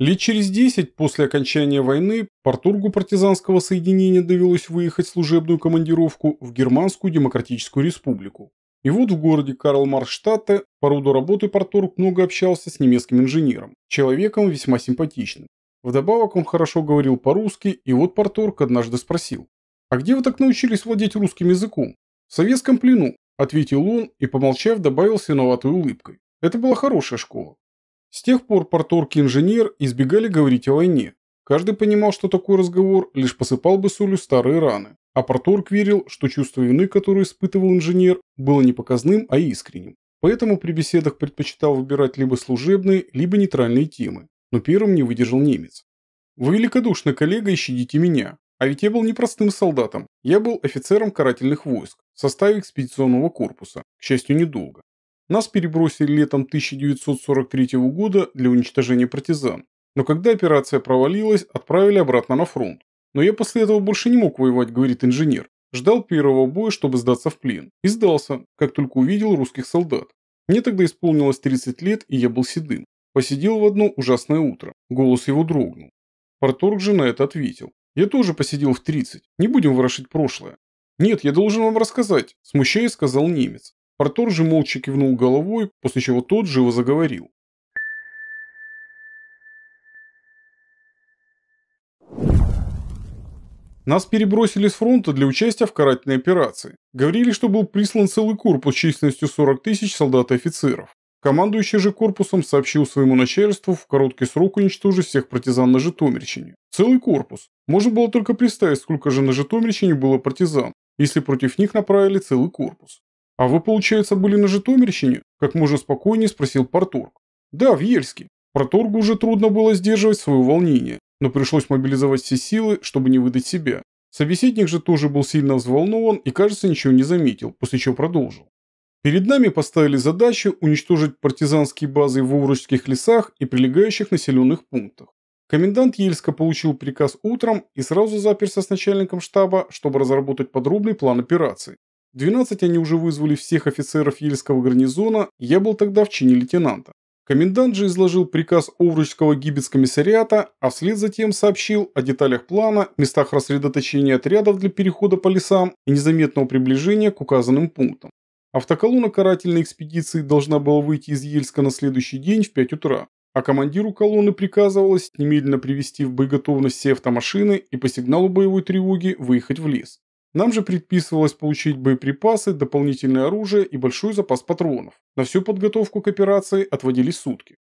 Лет через 10 после окончания войны порторгу партизанского соединения довелось выехать в служебную командировку в Германскую Демократическую Республику. И вот в городе Карл Марштадте по роду работы порторг много общался с немецким инженером, человеком весьма симпатичным. Вдобавок он хорошо говорил по-русски, и вот порторг однажды спросил, «А где вы так научились владеть русским языком?» «В советском плену», – ответил он и, помолчав, добавил с виноватой улыбкой. «Это была хорошая школа. С тех пор Портург и инженер избегали говорить о войне. Каждый понимал, что такой разговор лишь посыпал бы солью старые раны. А Порторг верил, что чувство вины, которое испытывал инженер, было не показным, а искренним. Поэтому при беседах предпочитал выбирать либо служебные, либо нейтральные темы. Но первым не выдержал немец. «Вы великодушны, коллега, ищите меня. А ведь я был не простым солдатом. Я был офицером карательных войск в составе экспедиционного корпуса. К счастью, недолго. Нас перебросили летом 1943 года для уничтожения партизан, но когда операция провалилась, отправили обратно на фронт. Но я после этого больше не мог воевать, говорит инженер. Ждал первого боя, чтобы сдаться в плен. И сдался, как только увидел русских солдат. Мне тогда исполнилось 30 лет, и я был седым. Посидел в одно ужасное утро. Голос его дрогнул. Порторг же на это ответил. Я тоже посидел в 30. Не будем ворошить прошлое. Нет, я должен вам рассказать, смущаясь, сказал немец. Артур же молча кивнул головой, после чего тот живо заговорил. Нас перебросили с фронта для участия в карательной операции. Говорили, что был прислан целый корпус численностью 40 тысяч солдат и офицеров. Командующий же корпусом сообщил своему начальству в короткий срок уничтожить всех партизан на Житомирщине. Целый корпус. Можно было только представить, сколько же на Житомирщине было партизан, если против них направили целый корпус. «А вы, получается, были на Житомирщине?» – как можно спокойнее спросил Порторг. «Да, в Ельске. Проторгу уже трудно было сдерживать свое волнение, но пришлось мобилизовать все силы, чтобы не выдать себя. Собеседник же тоже был сильно взволнован и, кажется, ничего не заметил, после чего продолжил. Перед нами поставили задачу уничтожить партизанские базы в Урочских лесах и прилегающих населенных пунктах. Комендант Ельска получил приказ утром и сразу заперся с начальником штаба, чтобы разработать подробный план операции. 12 они уже вызвали всех офицеров Ельского гарнизона, я был тогда в чине лейтенанта. Комендант же изложил приказ Овручского гибицкомиссариата, а вслед за тем сообщил о деталях плана, местах рассредоточения отрядов для перехода по лесам и незаметного приближения к указанным пунктам. Автоколонна карательной экспедиции должна была выйти из Ельска на следующий день в 5 утра, а командиру колонны приказывалось немедленно привести в боеготовность все автомашины и по сигналу боевой тревоги выехать в лес. Нам же предписывалось получить боеприпасы, дополнительное оружие и большой запас патронов. На всю подготовку к операции отводились сутки.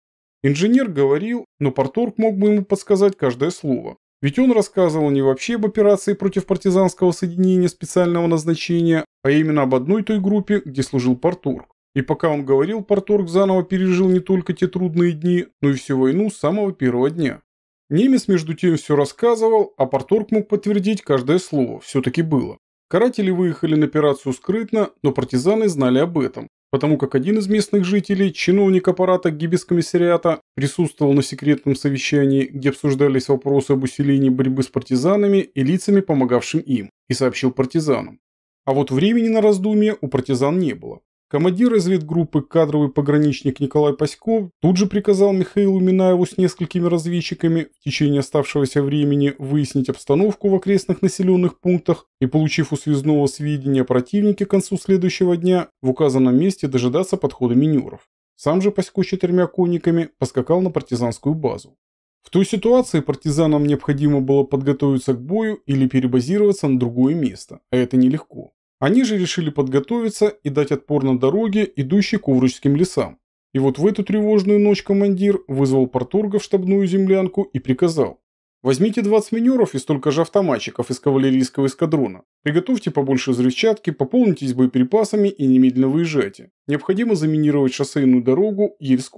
Инженер говорил, но Порторг мог бы ему подсказать каждое слово. Ведь он рассказывал не вообще об операции против партизанского соединения специального назначения, а именно об одной той группе, где служил Порторг. И пока он говорил, Порторг заново пережил не только те трудные дни, но и всю войну с самого первого дня. Немец между тем все рассказывал, а Порторг мог подтвердить каждое слово, все-таки было. Каратели выехали на операцию скрытно, но партизаны знали об этом, потому как один из местных жителей, чиновник аппарата гибискомиссариата, присутствовал на секретном совещании, где обсуждались вопросы об усилении борьбы с партизанами и лицами, помогавшим им, и сообщил партизанам. А вот времени на раздумье у партизан не было. Командир разведгруппы кадровый пограничник Николай Паськов тут же приказал Михаилу Минаеву с несколькими разведчиками в течение оставшегося времени выяснить обстановку в окрестных населенных пунктах и, получив у связного сведения о противнике к концу следующего дня, в указанном месте дожидаться подхода минеров. Сам же Пасько с четырьмя конниками поскакал на партизанскую базу. В той ситуации партизанам необходимо было подготовиться к бою или перебазироваться на другое место, а это нелегко. Они же решили подготовиться и дать отпор на дороге, идущей к Увручским лесам. И вот в эту тревожную ночь командир вызвал порторга в штабную землянку и приказал. Возьмите 20 минеров и столько же автоматчиков из кавалерийского эскадрона. Приготовьте побольше взрывчатки, пополнитесь боеприпасами и немедленно выезжайте. Необходимо заминировать шоссейную дорогу ельск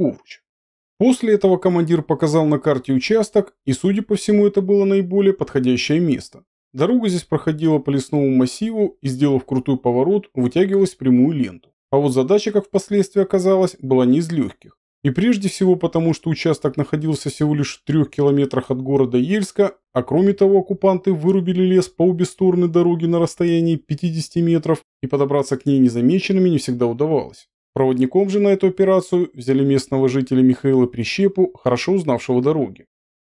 После этого командир показал на карте участок, и, судя по всему, это было наиболее подходящее место. Дорога здесь проходила по лесному массиву и, сделав крутой поворот, вытягивалась в прямую ленту. А вот задача, как впоследствии оказалось, была не из легких. И прежде всего потому, что участок находился всего лишь в трех километрах от города Ельска, а кроме того оккупанты вырубили лес по обе стороны дороги на расстоянии 50 метров, и подобраться к ней незамеченными не всегда удавалось. Проводником же на эту операцию взяли местного жителя Михаила Прищепу, хорошо узнавшего дороги.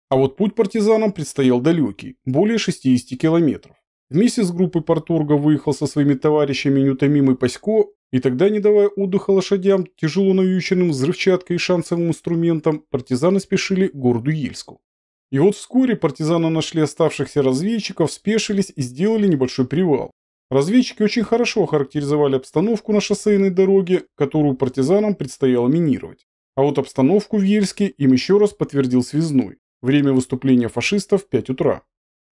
А вот путь партизанам предстоял далекий, более 60 километров. Вместе с группой Порторга выехал со своими товарищами неутомимый Пасько, и тогда, не давая отдыха лошадям, тяжело навьюченным взрывчаткой и шансовым инструментом, партизаны спешили к городу Ельску. И вот вскоре партизаны нашли оставшихся разведчиков, спешились и сделали небольшой привал. Разведчики очень хорошо характеризовали обстановку на шоссейной дороге, которую партизанам предстояло минировать. А вот обстановку в Ельске им еще раз подтвердил связной. Время выступления фашистов – 5 утра.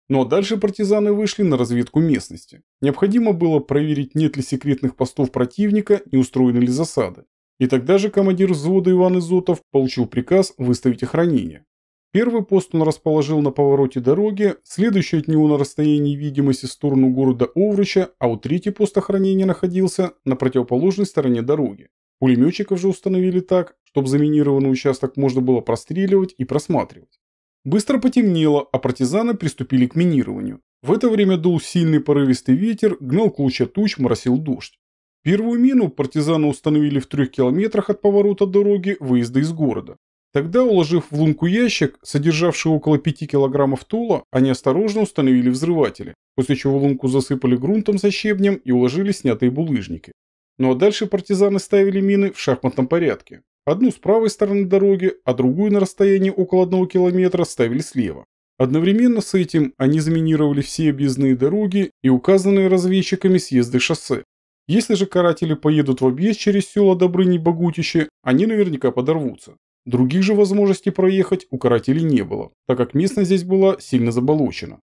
Но ну а дальше партизаны вышли на разведку местности. Необходимо было проверить, нет ли секретных постов противника, не устроены ли засады. И тогда же командир взвода Иван Изотов получил приказ выставить охранение. Первый пост он расположил на повороте дороги, следующий от него на расстоянии видимости в сторону города Овруча, а у вот третий пост охранения находился на противоположной стороне дороги. Пулеметчиков же установили так, чтобы заминированный участок можно было простреливать и просматривать. Быстро потемнело, а партизаны приступили к минированию. В это время дул сильный порывистый ветер, гнал клочья туч, моросил дождь. Первую мину партизаны установили в трех километрах от поворота дороги выезда из города. Тогда, уложив в лунку ящик, содержавший около 5 килограммов тула, они осторожно установили взрыватели, после чего лунку засыпали грунтом со щебнем и уложили снятые булыжники. Ну а дальше партизаны ставили мины в шахматном порядке. Одну с правой стороны дороги, а другую на расстоянии около одного километра ставили слева. Одновременно с этим они заминировали все объездные дороги и указанные разведчиками съезды шоссе. Если же каратели поедут в объезд через села Добрыни и Богутище, они наверняка подорвутся. Других же возможностей проехать у карателей не было, так как местность здесь была сильно заболочена.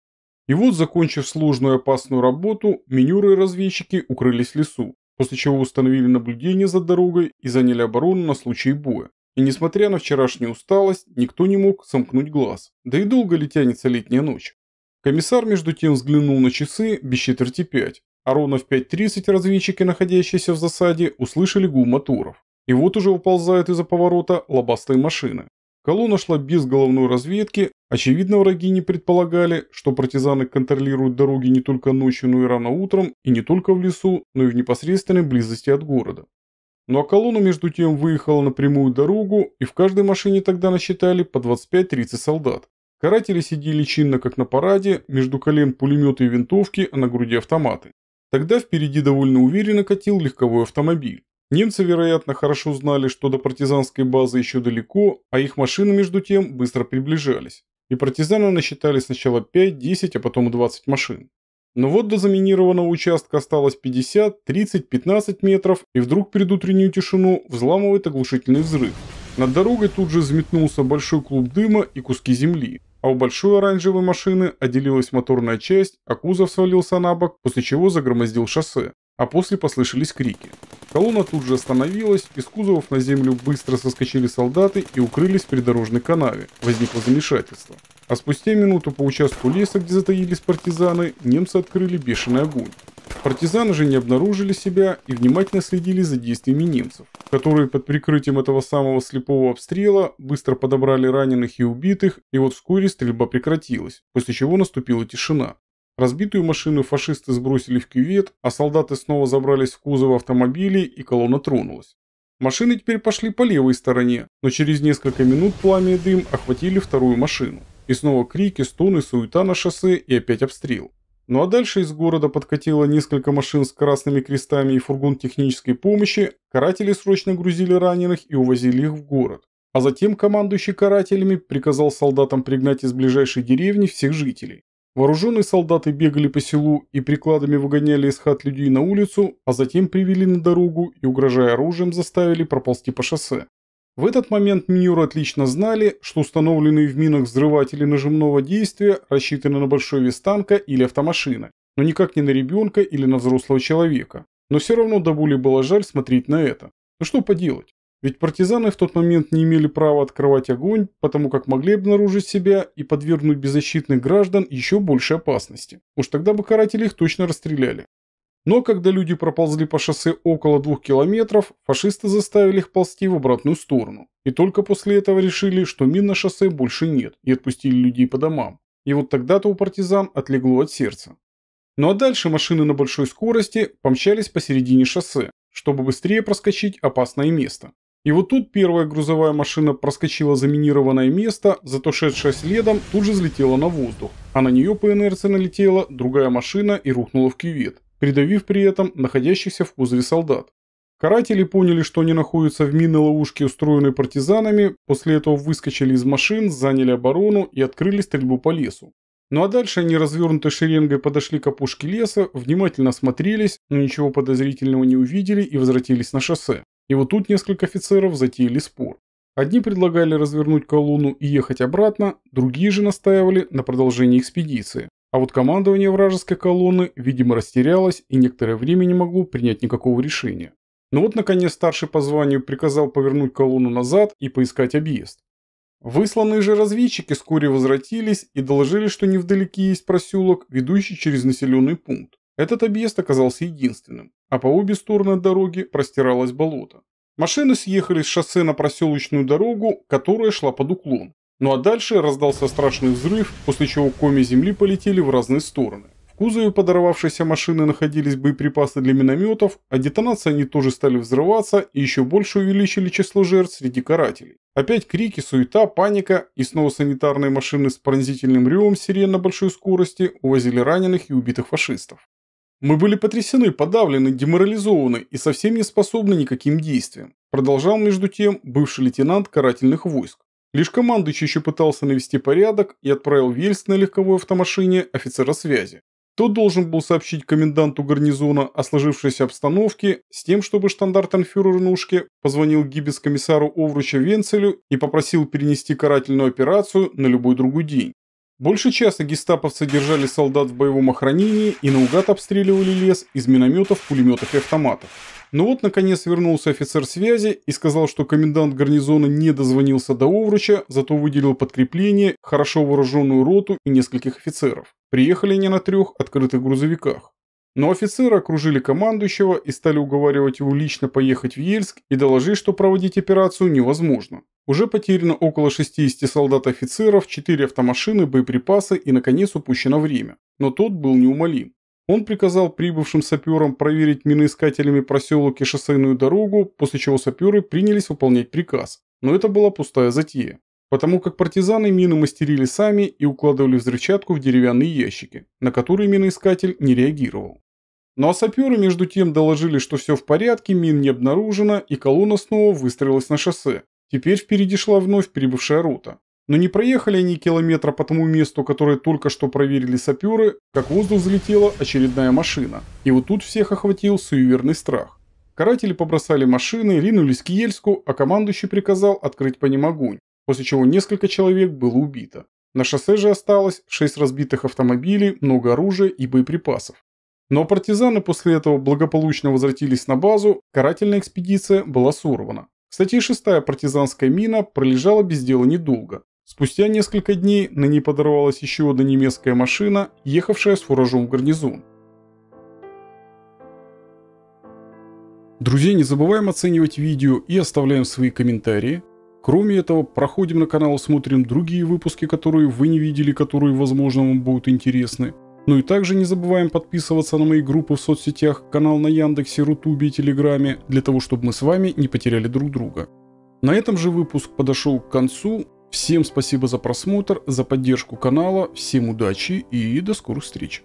И вот, закончив сложную и опасную работу, минюры и разведчики укрылись в лесу, после чего установили наблюдение за дорогой и заняли оборону на случай боя. И несмотря на вчерашнюю усталость, никто не мог сомкнуть глаз. Да и долго ли тянется летняя ночь? Комиссар между тем взглянул на часы без четверти пять, а ровно в 5.30 разведчики, находящиеся в засаде, услышали гул моторов. И вот уже уползают из-за поворота лобастые машины. Колонна шла без головной разведки, очевидно враги не предполагали, что партизаны контролируют дороги не только ночью, но и рано утром, и не только в лесу, но и в непосредственной близости от города. Ну а колонна между тем выехала на прямую дорогу, и в каждой машине тогда насчитали по 25-30 солдат. Каратели сидели чинно, как на параде, между колен пулеметы и винтовки, а на груди автоматы. Тогда впереди довольно уверенно катил легковой автомобиль. Немцы, вероятно, хорошо знали, что до партизанской базы еще далеко, а их машины, между тем, быстро приближались. И партизаны насчитали сначала 5, 10, а потом 20 машин. Но вот до заминированного участка осталось 50, 30, 15 метров, и вдруг перед предутреннюю тишину взламывает оглушительный взрыв. Над дорогой тут же взметнулся большой клуб дыма и куски земли, а у большой оранжевой машины отделилась моторная часть, а кузов свалился на бок, после чего загромоздил шоссе а после послышались крики. Колонна тут же остановилась, из кузовов на землю быстро соскочили солдаты и укрылись в придорожной канаве. Возникло замешательство. А спустя минуту по участку леса, где затаились партизаны, немцы открыли бешеный огонь. Партизаны же не обнаружили себя и внимательно следили за действиями немцев, которые под прикрытием этого самого слепого обстрела быстро подобрали раненых и убитых, и вот вскоре стрельба прекратилась, после чего наступила тишина. Разбитую машину фашисты сбросили в кювет, а солдаты снова забрались в кузов автомобилей и колонна тронулась. Машины теперь пошли по левой стороне, но через несколько минут пламя и дым охватили вторую машину. И снова крики, стоны, суета на шоссе и опять обстрел. Ну а дальше из города подкатило несколько машин с красными крестами и фургон технической помощи, каратели срочно грузили раненых и увозили их в город. А затем командующий карателями приказал солдатам пригнать из ближайшей деревни всех жителей. Вооруженные солдаты бегали по селу и прикладами выгоняли из хат людей на улицу, а затем привели на дорогу и, угрожая оружием, заставили проползти по шоссе. В этот момент минеры отлично знали, что установленные в минах взрыватели нажимного действия рассчитаны на большой вес танка или автомашины, но никак не на ребенка или на взрослого человека. Но все равно до боли было жаль смотреть на это. Ну что поделать? Ведь партизаны в тот момент не имели права открывать огонь, потому как могли обнаружить себя и подвергнуть беззащитных граждан еще большей опасности. Уж тогда бы каратели их точно расстреляли. Но когда люди проползли по шоссе около двух километров, фашисты заставили их ползти в обратную сторону. И только после этого решили, что мин на шоссе больше нет, и отпустили людей по домам. И вот тогда-то у партизан отлегло от сердца. Ну а дальше машины на большой скорости помчались посередине шоссе, чтобы быстрее проскочить опасное место. И вот тут первая грузовая машина проскочила заминированное место, зато шедшая следом тут же взлетела на воздух, а на нее по инерции налетела другая машина и рухнула в кювет, придавив при этом находящихся в кузове солдат. Каратели поняли, что они находятся в минной ловушке, устроенной партизанами, после этого выскочили из машин, заняли оборону и открыли стрельбу по лесу. Ну а дальше они развернутой шеренгой подошли к опушке леса, внимательно смотрелись, но ничего подозрительного не увидели и возвратились на шоссе. И вот тут несколько офицеров затеяли спор. Одни предлагали развернуть колонну и ехать обратно, другие же настаивали на продолжении экспедиции. А вот командование вражеской колонны, видимо, растерялось и некоторое время не могло принять никакого решения. Но ну вот, наконец, старший по званию приказал повернуть колонну назад и поискать объезд. Высланные же разведчики вскоре возвратились и доложили, что невдалеке есть проселок, ведущий через населенный пункт. Этот объезд оказался единственным а по обе стороны дороги простиралось болото. Машины съехали с шоссе на проселочную дорогу, которая шла под уклон. Ну а дальше раздался страшный взрыв, после чего коми земли полетели в разные стороны. В кузове подорвавшейся машины находились боеприпасы для минометов, а детонации они тоже стали взрываться и еще больше увеличили число жертв среди карателей. Опять крики, суета, паника и снова санитарные машины с пронзительным ревом сирен на большой скорости увозили раненых и убитых фашистов. Мы были потрясены, подавлены, деморализованы и совсем не способны никаким действиям, продолжал между тем бывший лейтенант карательных войск. Лишь командующий еще пытался навести порядок и отправил Вельс на легковой автомашине офицера связи. Тот должен был сообщить коменданту гарнизона о сложившейся обстановке с тем, чтобы штандартенфюрер Нушке позвонил гибис комиссару Овруча Венцелю и попросил перенести карательную операцию на любой другой день. Больше часа гестаповцы держали солдат в боевом охранении и наугад обстреливали лес из минометов, пулеметов и автоматов. Но ну вот, наконец, вернулся офицер связи и сказал, что комендант гарнизона не дозвонился до Овруча, зато выделил подкрепление, хорошо вооруженную роту и нескольких офицеров. Приехали они на трех открытых грузовиках. Но офицеры окружили командующего и стали уговаривать его лично поехать в Ельск и доложить, что проводить операцию невозможно. Уже потеряно около 60 солдат-офицеров, 4 автомашины, боеприпасы и, наконец, упущено время. Но тот был неумолим. Он приказал прибывшим саперам проверить миноискателями проселок и шоссейную дорогу, после чего саперы принялись выполнять приказ. Но это была пустая затея потому как партизаны мины мастерили сами и укладывали взрывчатку в деревянные ящики, на которые миноискатель не реагировал. Но ну, а саперы между тем доложили, что все в порядке, мин не обнаружено, и колонна снова выстроилась на шоссе. Теперь впереди шла вновь прибывшая рута. Но не проехали они километра по тому месту, которое только что проверили саперы, как в воздух взлетела очередная машина. И вот тут всех охватил суеверный страх. Каратели побросали машины, ринулись к Ельску, а командующий приказал открыть по ним огонь, после чего несколько человек было убито. На шоссе же осталось 6 разбитых автомобилей, много оружия и боеприпасов. Но партизаны после этого благополучно возвратились на базу, карательная экспедиция была сорвана. Кстати, шестая партизанская мина пролежала без дела недолго. Спустя несколько дней на ней подорвалась еще одна немецкая машина, ехавшая с фуражом в гарнизон. Друзья, не забываем оценивать видео и оставляем свои комментарии. Кроме этого, проходим на канал, и смотрим другие выпуски, которые вы не видели, которые, возможно, вам будут интересны. Ну и также не забываем подписываться на мои группы в соцсетях, канал на Яндексе, Рутубе и Телеграме, для того, чтобы мы с вами не потеряли друг друга. На этом же выпуск подошел к концу. Всем спасибо за просмотр, за поддержку канала, всем удачи и до скорых встреч.